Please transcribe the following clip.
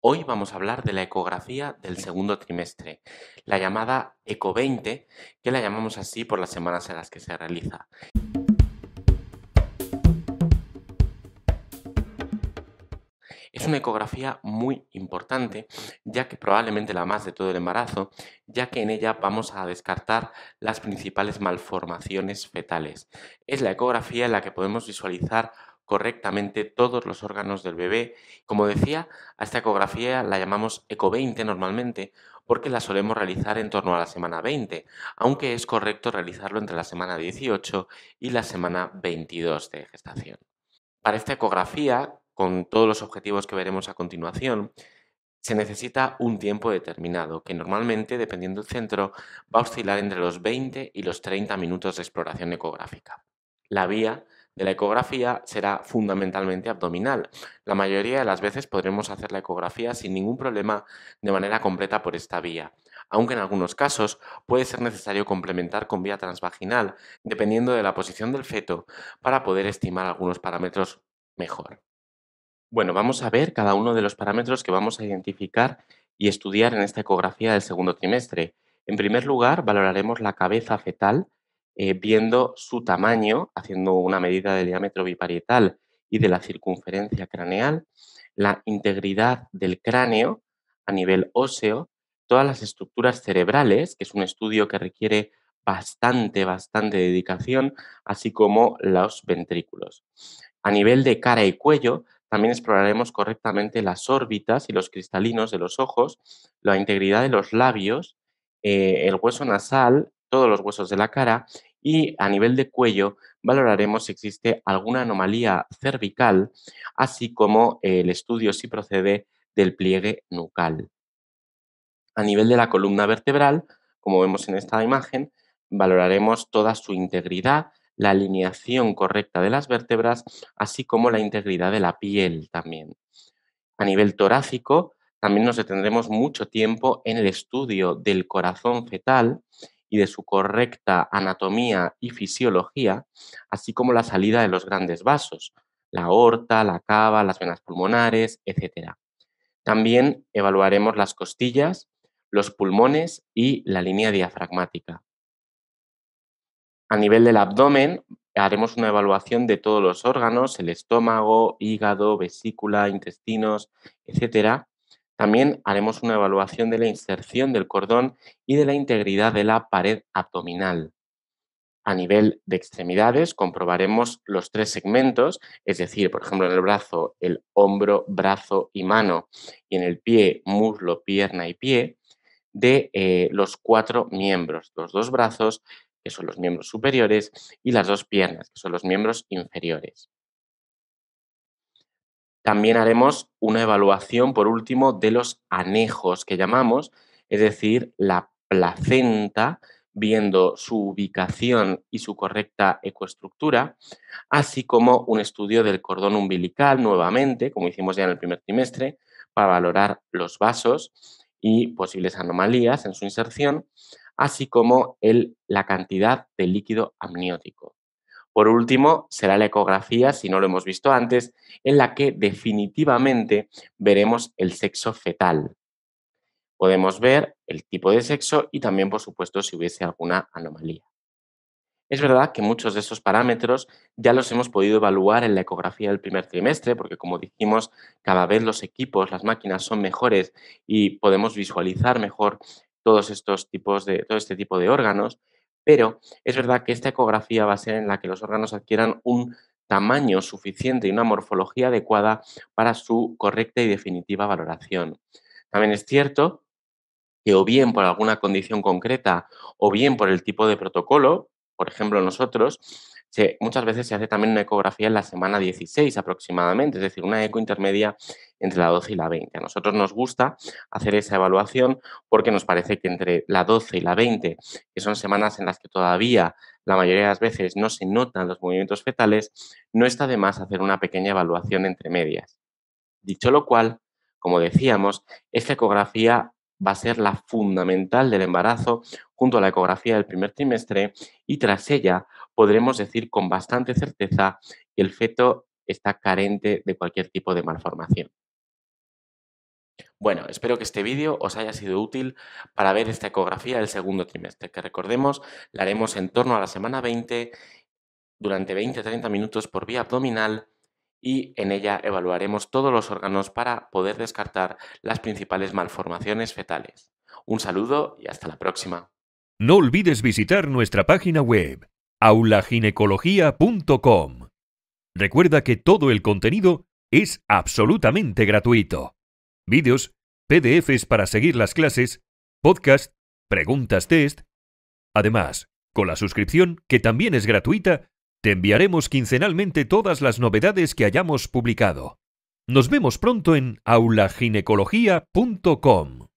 Hoy vamos a hablar de la ecografía del segundo trimestre, la llamada ECO 20, que la llamamos así por las semanas en las que se realiza. Es una ecografía muy importante, ya que probablemente la más de todo el embarazo, ya que en ella vamos a descartar las principales malformaciones fetales. Es la ecografía en la que podemos visualizar correctamente todos los órganos del bebé. Como decía, a esta ecografía la llamamos ECO 20 normalmente porque la solemos realizar en torno a la semana 20, aunque es correcto realizarlo entre la semana 18 y la semana 22 de gestación. Para esta ecografía, con todos los objetivos que veremos a continuación, se necesita un tiempo determinado, que normalmente, dependiendo del centro, va a oscilar entre los 20 y los 30 minutos de exploración ecográfica. La vía de la ecografía será fundamentalmente abdominal. La mayoría de las veces podremos hacer la ecografía sin ningún problema de manera completa por esta vía, aunque en algunos casos puede ser necesario complementar con vía transvaginal, dependiendo de la posición del feto, para poder estimar algunos parámetros mejor. Bueno, vamos a ver cada uno de los parámetros que vamos a identificar y estudiar en esta ecografía del segundo trimestre. En primer lugar, valoraremos la cabeza fetal, eh, viendo su tamaño, haciendo una medida del diámetro biparietal y de la circunferencia craneal, la integridad del cráneo a nivel óseo, todas las estructuras cerebrales, que es un estudio que requiere bastante, bastante dedicación, así como los ventrículos. A nivel de cara y cuello, también exploraremos correctamente las órbitas y los cristalinos de los ojos, la integridad de los labios, eh, el hueso nasal, todos los huesos de la cara y a nivel de cuello valoraremos si existe alguna anomalía cervical, así como el estudio si procede del pliegue nucal. A nivel de la columna vertebral, como vemos en esta imagen, valoraremos toda su integridad, la alineación correcta de las vértebras, así como la integridad de la piel también. A nivel torácico, también nos detendremos mucho tiempo en el estudio del corazón fetal y de su correcta anatomía y fisiología, así como la salida de los grandes vasos, la aorta, la cava, las venas pulmonares, etc. También evaluaremos las costillas, los pulmones y la línea diafragmática. A nivel del abdomen, haremos una evaluación de todos los órganos, el estómago, hígado, vesícula, intestinos, etcétera, también haremos una evaluación de la inserción del cordón y de la integridad de la pared abdominal. A nivel de extremidades comprobaremos los tres segmentos, es decir, por ejemplo, en el brazo, el hombro, brazo y mano, y en el pie, muslo, pierna y pie, de eh, los cuatro miembros, los dos brazos, que son los miembros superiores, y las dos piernas, que son los miembros inferiores. También haremos una evaluación, por último, de los anejos que llamamos, es decir, la placenta, viendo su ubicación y su correcta ecoestructura, así como un estudio del cordón umbilical nuevamente, como hicimos ya en el primer trimestre, para valorar los vasos y posibles anomalías en su inserción, así como la cantidad de líquido amniótico. Por último, será la ecografía, si no lo hemos visto antes, en la que definitivamente veremos el sexo fetal. Podemos ver el tipo de sexo y también, por supuesto, si hubiese alguna anomalía. Es verdad que muchos de estos parámetros ya los hemos podido evaluar en la ecografía del primer trimestre, porque como dijimos, cada vez los equipos, las máquinas son mejores y podemos visualizar mejor todos estos tipos de todo este tipo de órganos, pero es verdad que esta ecografía va a ser en la que los órganos adquieran un tamaño suficiente y una morfología adecuada para su correcta y definitiva valoración. También es cierto que o bien por alguna condición concreta o bien por el tipo de protocolo, por ejemplo nosotros, muchas veces se hace también una ecografía en la semana 16 aproximadamente, es decir, una eco intermedia entre la 12 y la 20. A nosotros nos gusta hacer esa evaluación porque nos parece que entre la 12 y la 20, que son semanas en las que todavía la mayoría de las veces no se notan los movimientos fetales, no está de más hacer una pequeña evaluación entre medias. Dicho lo cual, como decíamos, esta ecografía va a ser la fundamental del embarazo junto a la ecografía del primer trimestre y tras ella podremos decir con bastante certeza que el feto está carente de cualquier tipo de malformación. Bueno, espero que este vídeo os haya sido útil para ver esta ecografía del segundo trimestre, que recordemos la haremos en torno a la semana 20 durante 20-30 minutos por vía abdominal y en ella evaluaremos todos los órganos para poder descartar las principales malformaciones fetales. Un saludo y hasta la próxima. No olvides visitar nuestra página web aulaginecología.com. Recuerda que todo el contenido es absolutamente gratuito vídeos, PDFs para seguir las clases, podcast, preguntas test. Además, con la suscripción, que también es gratuita, te enviaremos quincenalmente todas las novedades que hayamos publicado. Nos vemos pronto en aulaginecología.com.